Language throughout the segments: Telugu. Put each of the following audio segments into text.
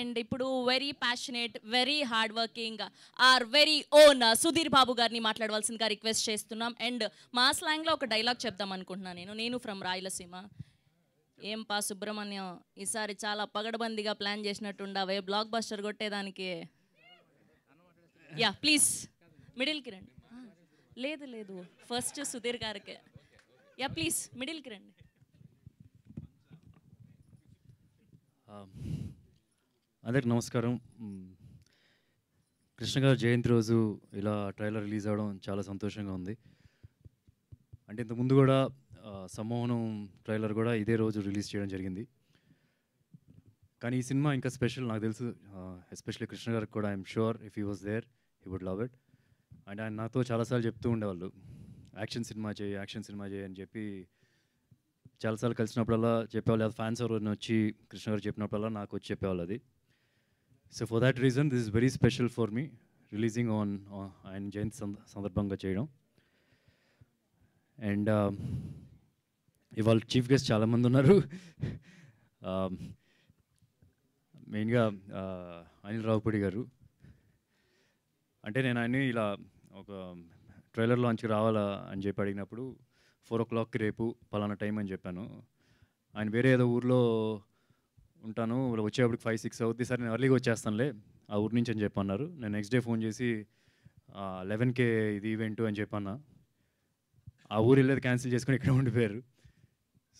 అండ్ ఇప్పుడు very passionate very hard working our very own Sudheer Babu గారిని మాట్లాడవలసిందిగా రిక్వెస్ట్ చేస్తున్నాం అండ్ మా స్లాంగ్లో ఒక డైలాగ్ చెప్దాం అనుకుంటున్నాను నేను నేను ఫ్రమ్ రాయలసీమ ఏం పా సుబ్రహ్మణ్యం ఈసారి చాలా పగడబందిగా ప్లాన్ చేసినట్టుండవే బ్లాక్ బస్టర్ కొట్టేదానికి యా ప్లీజ్ మిడిల్కి రండి ah, లేదు లేదు ఫస్ట్ సుధీర్ గారికి యా ప్లీజ్ మిడిల్కి రండి um, అందరికి నమస్కారం కృష్ణగారు జయంతి రోజు ఇలా ట్రైలర్ రిలీజ్ అవ్వడం చాలా సంతోషంగా ఉంది అంటే ఇంతకుముందు కూడా సమ్మోహనం ట్రైలర్ కూడా ఇదే రోజు రిలీజ్ చేయడం జరిగింది కానీ ఈ సినిమా ఇంకా స్పెషల్ నాకు తెలుసు ఎస్పెషల్లీ కృష్ణ గారికి కూడా I'm sure if he was there he would love it and ఆయన నాతో చాలాసార్లు చెప్తూ ఉండేవాళ్ళు యాక్షన్ సినిమా చేయి యాక్షన్ సినిమా చేయి అని చెప్పి చాలాసార్లు కలిసినప్పుడల్లా చెప్పేవాళ్ళు ఫ్యాన్స్ ఎవరు వచ్చి కృష్ణ గారు చెప్పినప్పుడల్లా నాకు వచ్చి చెప్పేవాళ్ళు అది so for that reason this is very special for me releasing on ఆయన జయంతి సందర్భంగా చేయడం అండ్ ఇవాళ చీఫ్ గెస్ట్ చాలామంది ఉన్నారు మెయిన్గా um, uh, అనిల్ రావుపూడి గారు అంటే నేను ఆయన్ని ఇలా ఒక ట్రైలర్ లాంచ్కి రావాలా అని చెప్పి అడిగినప్పుడు ఫోర్ ఓ క్లాక్కి రేపు పలానా టైం అని చెప్పాను ఆయన వేరే ఏదో ఊర్లో ఉంటాను వాళ్ళు వచ్చేటప్పటికి ఫైవ్ సిక్స్ అవుతుంది సరే నేను ఎర్లీగా వచ్చేస్తానులే ఆ ఊరి నుంచి అని చెప్పన్నారు నేను నెక్స్ట్ డే ఫోన్ చేసి లెవెన్కే ఇది ఈవెంట్ అని చెప్పన్నా ఆ ఊరు వెళ్ళేది క్యాన్సిల్ చేసుకుని ఇక్కడ ఉండిపోయారు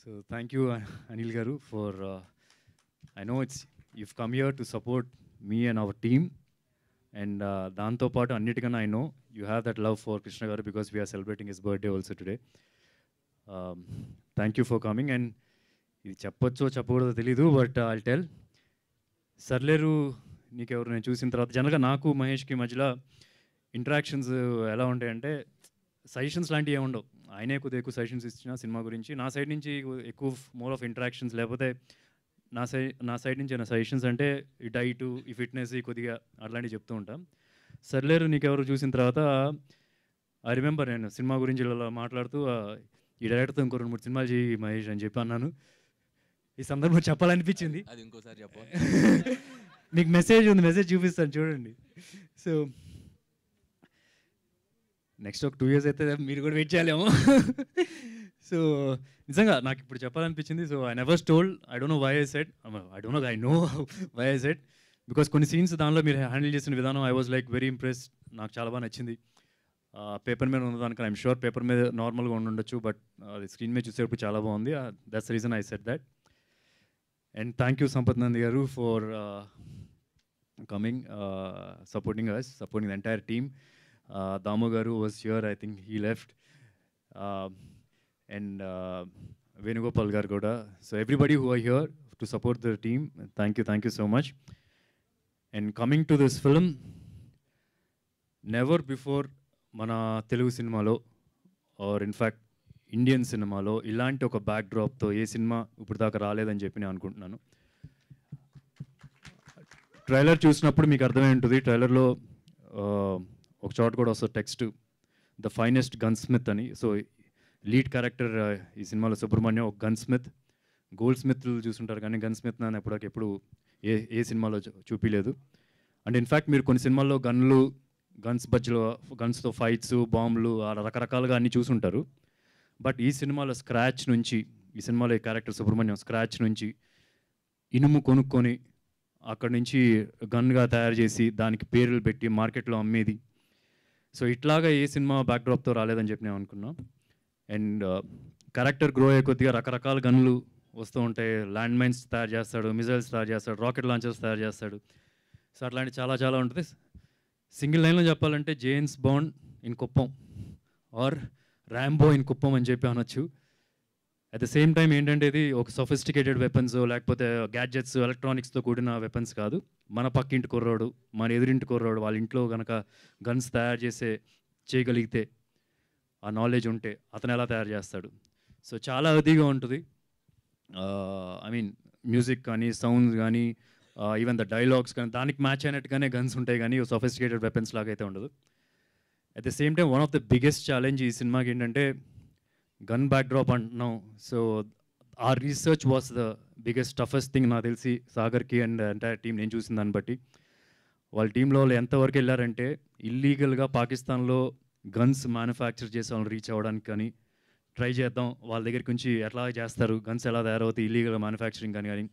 సో థ్యాంక్ యూ అనిల్ గారు for I know it's you've come here to support me and our team and దాంతోపాటు అన్నిటికన్నా I know you have that love for Krishna గారు because we're celebrating his birthday also today thank you for coming and ఇది చెప్పొచ్చో చెప్పకూడదో తెలీదు బట్ ఐ టెల్ సర్లేరు నీకెవరు నేను చూసిన తర్వాత జనరల్గా నాకు మహేష్కి మధ్యలో ఇంటరాక్షన్స్ ఎలా ఉంటాయంటే సజెషన్స్ లాంటివి ఏమి ఉండవు ఆయనే కొద్దిగా ఎక్కువ సజెషన్స్ ఇచ్చిన సినిమా గురించి నా సైడ్ నుంచి ఎక్కువ మోర్ ఆఫ్ ఇంటరాక్షన్స్ లేకపోతే నా సై నా సైడ్ నుంచి నా సజెషన్స్ అంటే ఈ డైట్ ఈ ఫిట్నెస్ కొద్దిగా అట్లాంటివి చెప్తూ ఉంటాం సర్లేరు నీకెవరు చూసిన తర్వాత ఐ రిమెంబర్ నేను సినిమా గురించి ఇలా మాట్లాడుతూ ఈ డైరెక్టర్తో ఇంకో రెండు మూడు సినిమాలు చేయి మహేష్ అని చెప్పి అన్నాను ఈ సందర్భంలో చెప్పాలనిపించింది అది ఇంకోసారి చెప్ప మీకు మెసేజ్ ఉంది మెసేజ్ చూపిస్తాను చూడండి సో నెక్స్ట్ ఒక టూ ఇయర్స్ అయితే మీరు కూడా వెయిట్ చేయాలేమో సో నిజంగా నాకు ఇప్పుడు చెప్పాలనిపించింది so I never stole I don't know why I said I don't know I know why said because కొన్ని సీన్స్ దానిలో మీరు హ్యాండిల్ చేసిన విధానం I was like very impress నాకు చాలా బాగా నచ్చింది పేపర్ మీద దానికి ఐమ్ షూర్ పేపర్ మీద నార్మల్గా ఉండొచ్చు బట్ అది స్క్రీన్ మీద చూసేటప్పుడు చాలా బాగుంది that's reason I said that And thank you, Sampath Nandiyaru, for uh, coming, uh, supporting us, supporting the entire team. Uh, Damogaru was here, I think he left. Uh, and uh, Venugopal Gargoda. So everybody who are here to support the team, thank you, thank you so much. And coming to this film, never before మన Telugu or in fact. Indian సినిమాలో ఇలాంటి ఒక బ్యాక్డ్రాప్తో ఏ సినిమా ఇప్పుడు దాకా రాలేదని చెప్పి నేను అనుకుంటున్నాను ట్రైలర్ చూసినప్పుడు మీకు అర్థమై ఉంటుంది ట్రైలర్లో ఒక చోట కూడా వస్తుంది text the finest gunsmith అని సో లీడ్ క్యారెక్టర్ ఈ సినిమాలో సుబ్రహ్మణ్యం ఒక గన్ స్మిత్ గోల్డ్ స్మిత్లు చూసుంటారు కానీ గన్ స్మిత్ నాన్న ఎప్పుడు ఎప్పుడు ఏ ఏ సినిమాలో చూపించలేదు అండ్ ఇన్ఫ్యాక్ట్ మీరు కొన్ని సినిమాల్లో గన్లు గన్స్ బజ్లో గన్స్తో ఫైట్స్ బాంబులు రకరకాలుగా అన్నీ చూసుంటారు బట్ ఈ సినిమాలో స్క్రాచ్ నుంచి ఈ సినిమాలో ఈ క్యారెక్టర్ సుబ్రహ్మణ్యం స్క్రాచ్ నుంచి ఇనుము కొనుక్కొని అక్కడి నుంచి గన్గా తయారు చేసి దానికి పేర్లు పెట్టి మార్కెట్లో అమ్మేది సో ఇట్లాగా ఏ సినిమా బ్యాక్డ్రాప్తో రాలేదని చెప్పి నేను అనుకున్నా అండ్ క్యారెక్టర్ గ్రో అయ్యే కొద్దిగా రకరకాల గన్లు వస్తూ ఉంటాయి ల్యాండ్ మైన్స్ తయారు చేస్తాడు మిజైల్స్ తయారు చేస్తాడు రాకెట్ లాంచర్స్ తయారు చేస్తాడు సో అట్లాంటి చాలా చాలా ఉంటుంది సింగిల్ లైన్లో చెప్పాలంటే James Bond in Kuppam or Rambo in Kuppam అని చెప్పి అనొచ్చు అట్ ద సేమ్ టైం ఏంటంటే ఇది ఒక సొఫిస్టికేటెడ్ వెపన్స్ లేకపోతే గ్యాడ్జెట్స్ ఎలక్ట్రానిక్స్తో కూడిన వెపన్స్ కాదు మన పక్కింటి కుర్రోడు మన ఎదురింటి కుర్రోడు వాళ్ళ ఇంట్లో కనుక గన్స్ తయారు చేసే చేయగలిగితే ఆ నాలెడ్జ్ ఉంటే అతను ఎలా తయారు చేస్తాడు సో చాలా అదిగా ఉంటుంది ఐ మీన్ మ్యూజిక్ కానీ సౌండ్స్ కానీ ఈవెన్ ద డైలాగ్స్ కానీ దానికి మ్యాచ్ అయినట్టుగానే గన్స్ ఉంటాయి కానీ సొఫిస్టికేటెడ్ వెపన్స్ లాగైతే ఉండదు at the same time one of the biggest challenge ఈ సినిమాకి ఏంటంటే గన్ బ్యాక్ డ్రాప్ అంటున్నాం సో ఆ research was the biggest toughest thing నాకు తెలిసి సాగర్కి అండ్ ఎంటైర్ టీం నేను చూసిన దాన్ని బట్టి వాళ్ళ టీంలో వాళ్ళు ఎంతవరకు వెళ్ళారంటే ఇల్లీగల్గా పాకిస్తాన్లో గన్స్ మ్యానుఫ్యాక్చర్ చేసే వాళ్ళని రీచ్ అవ్వడానికి కానీ ట్రై చేద్దాం వాళ్ళ దగ్గరికి నుంచి ఎట్లా చేస్తారు గన్స్ ఎలా తయారవుతాయి ఇల్లీగల్ మ్యానుఫ్యాక్చరింగ్ కానీ కానీ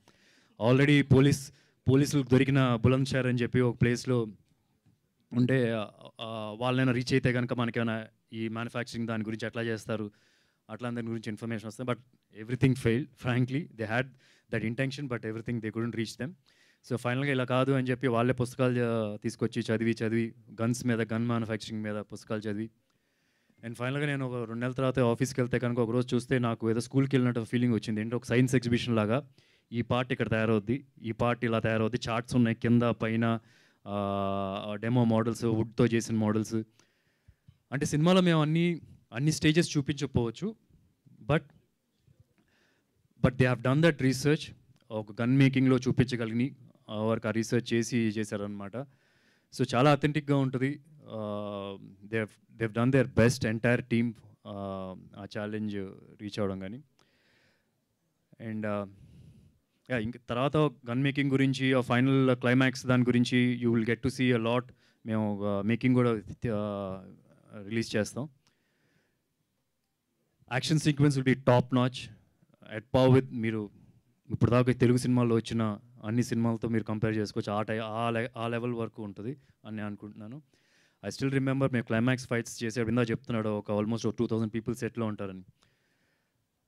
ఆల్రెడీ పోలీస్ పోలీసులకు దొరికిన బులంద్ షేర్ అని చెప్పి ఒక ప్లేస్లో ఉండే వాళ్ళైనా రీచ్ అయితే కనుక మనకేమైనా ఈ మ్యానుఫ్యాక్చరింగ్ దాని గురించి ఎట్లా చేస్తారు అట్లా దాని గురించి ఇన్ఫర్మేషన్ వస్తుంది but everything fail frankly they had that intention but everything they couldn't reach them so ఫైనల్గా ఇలా కాదు అని చెప్పి వాళ్ళే పుస్తకాలు తీసుకొచ్చి చదివి చదివి గన్స్ మీద గన్ మ్యానుఫ్యాక్చరింగ్ మీద పుస్తకాలు చదివి అండ్ ఫైనల్గా నేను ఒక రెండు నెలల తర్వాత ఆఫీస్కి వెళ్తే కనుక ఒక రోజు చూస్తే నాకు ఏదో స్కూల్కి వెళ్ళినట్టు ఫీలింగ్ వచ్చింది ఏంటంటే ఒక సైన్స్ ఎగ్జిబిషన్ లాగా ఈ పార్ట్ ఇక్కడ తయారవుద్ది ఈ పార్ట్ ఇలా తయారవుద్ది చార్ట్స్ ఉన్నాయి కింద పైన డెమో మోడల్స్ వుడ్తో చేసిన మోడల్స్ అంటే సినిమాలో మేము అన్ని అన్ని స్టేజెస్ చూపించకపోవచ్చు but but they have done that research ఒక గన్ మేకింగ్లో చూపించగలిగి వారికి ఆ రీసెర్చ్ చేసి చేశారనమాట సో చాలా అథెంటిక్గా ఉంటుంది they they've done their best entire team ఆ ఛాలెంజ్ రీచ్ అవ్వడం కానీ అండ్ యా ఇంక తర్వాత గన్ మేకింగ్ గురించి ఆ ఫైనల్ క్లైమాక్స్ దాని గురించి you will get to see a lot మేము మేకింగ్ కూడా రిలీజ్ చేస్తాం action sequence will be top notch at par with మీరు ఇప్పుడు దాకా తెలుగు సినిమాల్లో వచ్చిన అన్ని సినిమాలతో మీరు కంపేర్ చేసుకోవచ్చు ఆ టై ఆ లెవెల్ వరకు ఉంటుంది అని నేను అనుకుంటున్నాను ఐ స్టిల్ రిమెంబర్ మేము క్లైమాక్స్ ఫైట్స్ చేసే విందా చెప్తున్నాడు ఒక ఆల్మోస్ట్ టూ థౌసండ్ పీపుల్ సెట్లో ఉంటారని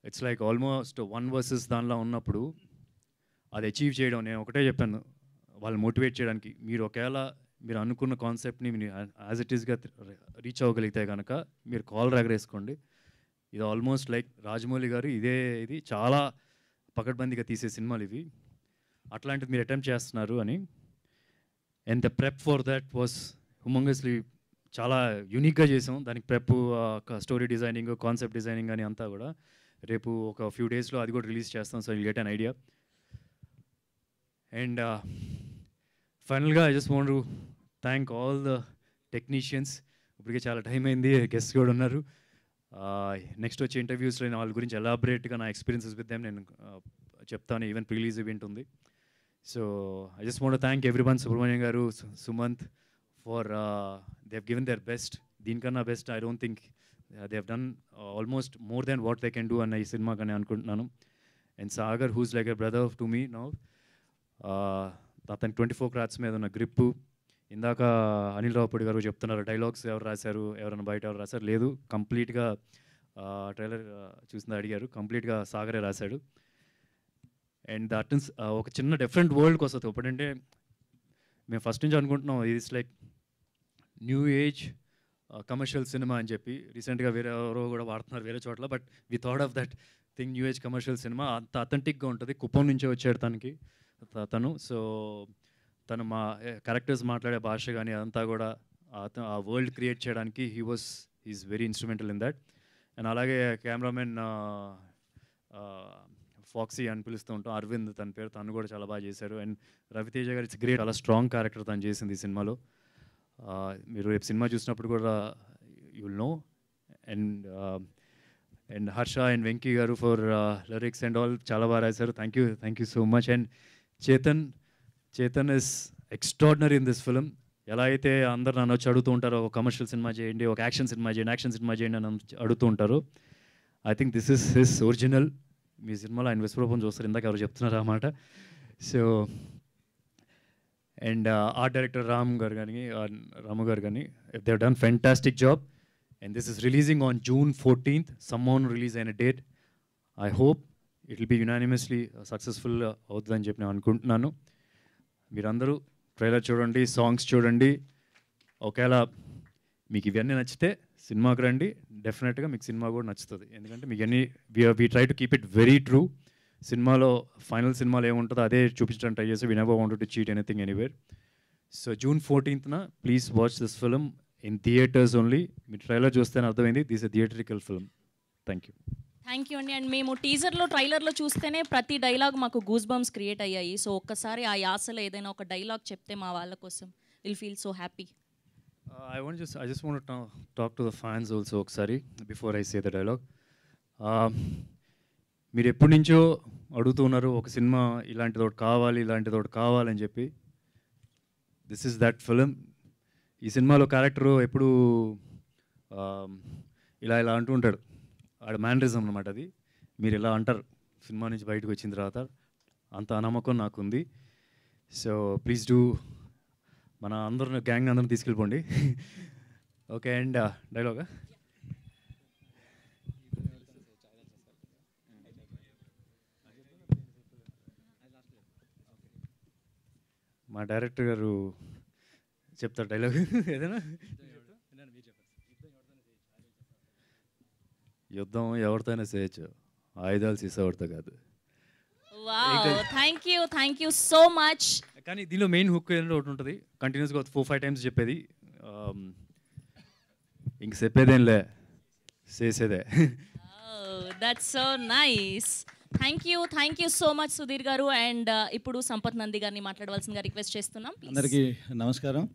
it's like almost one versus దానిలో ఉన్నప్పుడు అది అచీవ్ చేయడం నేను ఒకటే చెప్పాను వాళ్ళు మోటివేట్ చేయడానికి మీరు ఒకవేళ మీరు అనుకున్న కాన్సెప్ట్ని మీరు యాజ్ ఇట్ ఈస్గా రీచ్ అవ్వగలిగితే కనుక మీరు కాల్ రగరేసుకోండి ఇది ఆల్మోస్ట్ లైక్ రాజమౌళి గారు ఇదే ఇది చాలా పకడ్బందీగా తీసే సినిమాలు ఇవి అట్లాంటిది మీరు అటెంప్ట్ చేస్తున్నారు అని and the prep for that was humongously చాలా యూనిక్గా చేసాం దానికి prep story designing concept designing అని అంతా కూడా రేపు ఒక ఫ్యూ డేస్లో అది కూడా రిలీజ్ చేస్తాం so you get an idea and ఫైనల్గా I just want thank all the technicians ఇప్పటికే చాలా టైం అయింది గెస్ట్ కూడా ఉన్నారు నెక్స్ట్ uh, వచ్చే ఇంటర్వ్యూస్లో నేను వాళ్ళ గురించి ఎలాబరేట్గా నా ఎక్స్పీరియన్సెస్ విత్ నేను uh, చెప్తాను ఈవెన్ ప్రిలీజ్ ఈవెంట్ ఉంది so I just want thank everyone Subrahmanyam garu Sumanth for they have given their best దీనికన్నా best I don't think they have done almost more than what they can do అన్న ఈ సినిమాకని అనుకుంటున్నాను and Sagar who's like a brother to me now అతని ట్వంటీ ఫోర్ క్రాట్స్ మీద ఉన్న గ్రిప్పు ఇందాక అనిల్ రావుపూడి గారు చెప్తున్నారు డైలాగ్స్ ఎవరు రాశారు ఎవరైనా బయట ఎవరు రాశారు లేదు కంప్లీట్గా ట్రైలర్ చూసిన అడిగారు కంప్లీట్గా సాగరే రాశాడు అండ్ దట్ మీన్స్ ఒక చిన్న డిఫరెంట్ వరల్డ్కి వస్తుంది ఒకటంటే మేము ఫస్ట్ నుంచి అనుకుంటున్నాం it's like new age commercial cinema అని చెప్పి రీసెంట్గా వేరే ఎవరో కూడా వాడుతున్నారు వేరే చోట్ల but we thought of that thing new age commercial cinema అంత అథెంటిక్గా ఉంటుంది కుప్పం నుంచే వచ్చాడు తనకి తను సో తను మా క్యారెక్టర్స్ మాట్లాడే భాష కానీ అదంతా కూడా ఆ వరల్డ్ క్రియేట్ చేయడానికి he was is very instrumental in that and అలాగే కెమెరామెన్ ఫాక్సీ అని పిలుస్తూ ఉంటాం అరవింద్ తన పేరు తను కూడా చాలా బాగా చేశారు and Raviteja garu it's great చాలా స్ట్రాంగ్ క్యారెక్టర్ తను చేసింది ఈ సినిమాలో మీరు రేపు సినిమా చూసినప్పుడు కూడా you'll know and and Harsha and Venky garu for lyrics and all చాలా బాగా రాశారు thank you thank you so much and Chetan Chetan is extraordinary in this film ఎలా అయితే అందరు నన్ను వచ్చి అడుగుతూ ఉంటారు ఒక కమర్షియల్ సినిమా చేయండి ఒక యాక్షన్ సినిమా చేయండి యాక్షన్ సినిమా చేయండి అని అడుగుతూ ఉంటారు I think this is his original మీ సినిమాలో ఆయన విశ్వరూపం చూస్తారు ఇందాక ఎవరు చెప్తున్నారు అన్నమాట so and art director Ram garu కానీ రాము uh, గారు కానీ they done fantastic job and this is releasing on June fourteenth సమ్మోన్ రిలీజ్ అయిన date I hope it will be unanimously successful అవుతుందని చెప్పి నేను అనుకుంటున్నాను మీరందరూ ట్రైలర్ చూడండి సాంగ్స్ చూడండి ఒకవేళ మీకు ఇవన్నీ నచ్చితే సినిమాకి రండి డెఫినెట్గా మీకు సినిమా కూడా నచ్చుతుంది ఎందుకంటే మీకు అన్ని we try to keep it very true సినిమాలో ఫైనల్ సినిమాలో ఏముంటుందో అదే చూపించడానికి ట్రై చేసి we never want to cheat anything anywhere so June ఫోర్టీన్త్న please watch this film in theatres only మీరు ట్రైలర్ చూస్తేనే అర్థమైంది this a theatrical film thank you thank you అండి అండ్ మేము టీజర్లో ట్రైలర్లో చూస్తేనే ప్రతి డైలాగ్ మాకు గూస్ బంప్స్ క్రియేట్ అయ్యాయి సో ఒక్కసారి ఆ యాసలో ఏదైనా ఒక డైలాగ్ చెప్తే మా వాళ్ళ కోసం will feel so happy I want just I just want talk to the fans also ఒకసారి before I say the dialogue మీరు ఎప్పటి నుంచో అడుగుతూ ఉన్నారు ఒక సినిమా ఇలాంటిది ఒకటి కావాలి ఇలాంటిది ఒకటి కావాలని చెప్పి దిస్ ఇస్ దట్ ఫిలిం ఈ సినిమాలో క్యారెక్టర్ ఎప్పుడు um, ఇలా ఇలా అంటూ ఉంటాడు ఆడ మ్యానరిజం అనమాట అది మీరు ఎలా అంటారు సినిమా నుంచి బయటకు వచ్చిన తర్వాత అంత అనమ్మకం నాకుంది సో ప్లీజ్ డూ మన అందరిని గ్యాంగ్ అందరిని తీసుకెళ్ళిపోండి ఓకే అండ్ డైలాగా మా డైరెక్టర్ గారు చెప్తారు డైలాగ్ ఏదైనా యుద్ధం ఎవరితోనే చేయొచ్చు ఆయుధాలు సీసేవాడితో కాదు thank you thank you so much కానీ దీనిలో మెయిన్ హుక్ ఏంటో ఒకటి ఉంటుంది కంటిన్యూస్గా ఫోర్ ఫైవ్ టైమ్స్ చెప్పేది um, ఇంక చెప్పేదేంలే చేసేదే that so nice thank you thank you so much Sudheer garu and uh, ఇప్పుడు సంపత్ నంది గారిని మాట్లాడవలసిందిగా రిక్వెస్ట్ చేస్తున్నాం అందరికీ నమస్కారం